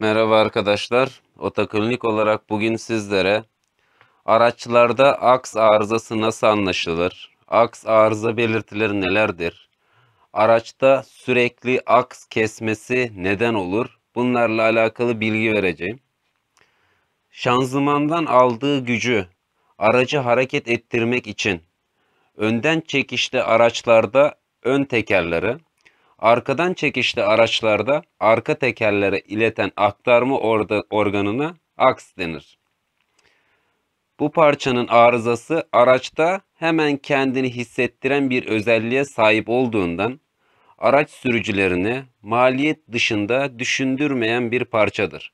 Merhaba arkadaşlar. Otoklinik olarak bugün sizlere araçlarda aks arızası nasıl anlaşılır? Aks arıza belirtileri nelerdir? Araçta sürekli aks kesmesi neden olur? Bunlarla alakalı bilgi vereceğim. Şanzımandan aldığı gücü aracı hareket ettirmek için önden çekişli araçlarda ön tekerleri Arkadan çekişli araçlarda arka tekerlere ileten aktarma organına aks denir. Bu parçanın arızası araçta hemen kendini hissettiren bir özelliğe sahip olduğundan araç sürücülerine maliyet dışında düşündürmeyen bir parçadır.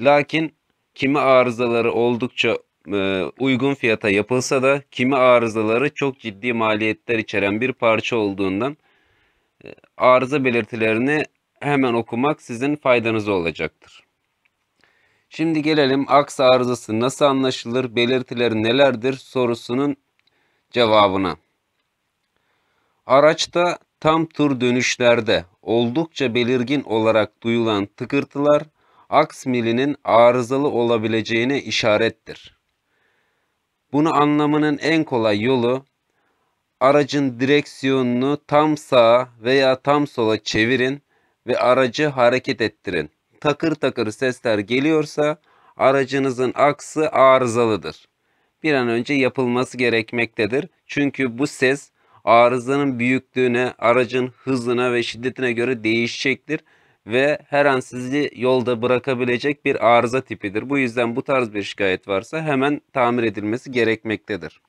Lakin kimi arızaları oldukça e, uygun fiyata yapılsa da kimi arızaları çok ciddi maliyetler içeren bir parça olduğundan arıza belirtilerini hemen okumak sizin faydanıza olacaktır. Şimdi gelelim aks arızası nasıl anlaşılır, belirtileri nelerdir sorusunun cevabına. Araçta tam tur dönüşlerde oldukça belirgin olarak duyulan tıkırtılar aks milinin arızalı olabileceğine işarettir. Bunu anlamının en kolay yolu aracın direksiyonunu tam sağa veya tam sola çevirin ve aracı hareket ettirin. Takır takır sesler geliyorsa aracınızın aksı arızalıdır. Bir an önce yapılması gerekmektedir. Çünkü bu ses arızanın büyüklüğüne, aracın hızına ve şiddetine göre değişecektir ve her an sizi yolda bırakabilecek bir arıza tipidir. Bu yüzden bu tarz bir şikayet varsa hemen tamir edilmesi gerekmektedir.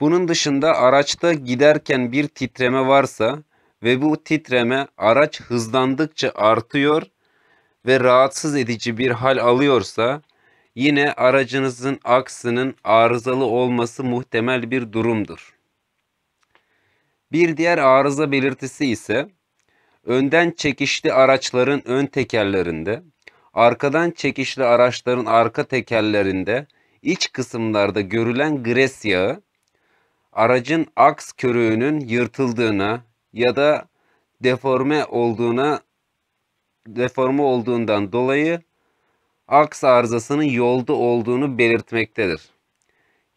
Bunun dışında araçta giderken bir titreme varsa ve bu titreme araç hızlandıkça artıyor ve rahatsız edici bir hal alıyorsa yine aracınızın aksının arızalı olması muhtemel bir durumdur. Bir diğer arıza belirtisi ise önden çekişli araçların ön tekerlerinde, arkadan çekişli araçların arka tekerlerinde, iç kısımlarda görülen gres yağı aracın aks körüğünün yırtıldığına ya da deforme olduğuna deforme olduğundan dolayı aks arızasının yolda olduğunu belirtmektedir.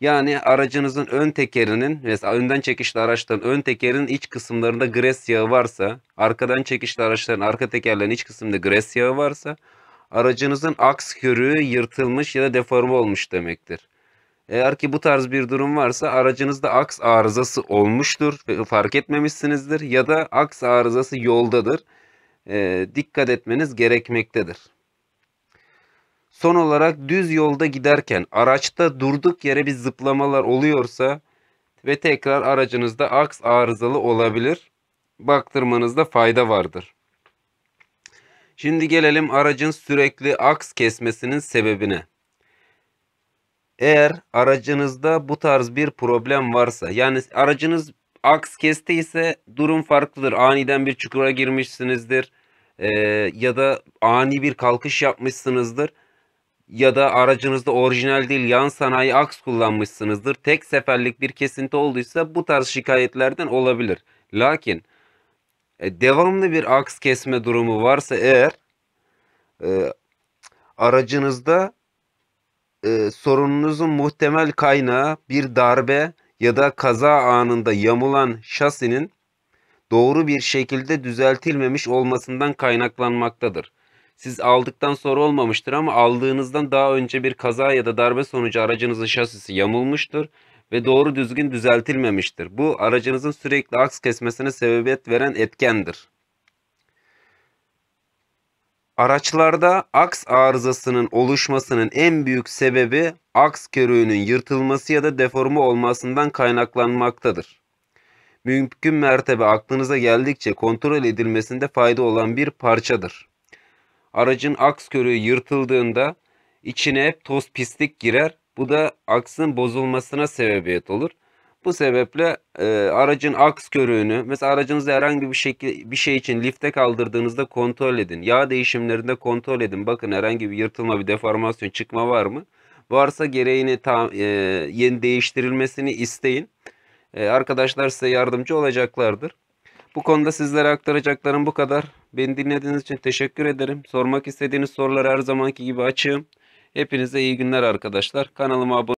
Yani aracınızın ön tekerinin mesela önden çekişli araçların ön tekerinin iç kısımlarında gres yağı varsa, arkadan çekişli araçların arka tekerlerin iç kısmında gres yağı varsa aracınızın aks körüğü yırtılmış ya da deforme olmuş demektir. Eğer ki bu tarz bir durum varsa aracınızda aks arızası olmuştur, e, fark etmemişsinizdir ya da aks arızası yoldadır. E, dikkat etmeniz gerekmektedir. Son olarak düz yolda giderken araçta durduk yere bir zıplamalar oluyorsa ve tekrar aracınızda aks arızalı olabilir. Baktırmanızda fayda vardır. Şimdi gelelim aracın sürekli aks kesmesinin sebebine. Eğer aracınızda bu tarz bir problem varsa yani aracınız aks kestiyse durum farklıdır. Aniden bir çukura girmişsinizdir e, ya da ani bir kalkış yapmışsınızdır ya da aracınızda orijinal değil yan sanayi aks kullanmışsınızdır. Tek seferlik bir kesinti olduysa bu tarz şikayetlerden olabilir. Lakin e, devamlı bir aks kesme durumu varsa eğer e, aracınızda e, sorununuzun muhtemel kaynağı bir darbe ya da kaza anında yamulan şasinin doğru bir şekilde düzeltilmemiş olmasından kaynaklanmaktadır. Siz aldıktan sonra olmamıştır ama aldığınızdan daha önce bir kaza ya da darbe sonucu aracınızın şasisi yamulmuştur ve doğru düzgün düzeltilmemiştir. Bu aracınızın sürekli aks kesmesine sebebiyet veren etkendir. Araçlarda aks arızasının oluşmasının en büyük sebebi aks körüğünün yırtılması ya da deforme olmasından kaynaklanmaktadır. Mümkün mertebe aklınıza geldikçe kontrol edilmesinde fayda olan bir parçadır. Aracın aks körüğü yırtıldığında içine hep toz pislik girer. Bu da aksın bozulmasına sebebiyet olur. Bu sebeple e, aracın aks körüğünü mesela aracınızda herhangi bir şey, bir şey için lifte kaldırdığınızda kontrol edin. Yağ değişimlerinde kontrol edin. Bakın herhangi bir yırtılma, bir deformasyon, çıkma var mı? Varsa gereğini tam, e, yeni değiştirilmesini isteyin. E, arkadaşlar size yardımcı olacaklardır. Bu konuda sizlere aktaracaklarım bu kadar. Beni dinlediğiniz için teşekkür ederim. Sormak istediğiniz soruları her zamanki gibi açığım. Hepinize iyi günler arkadaşlar. Kanalıma abone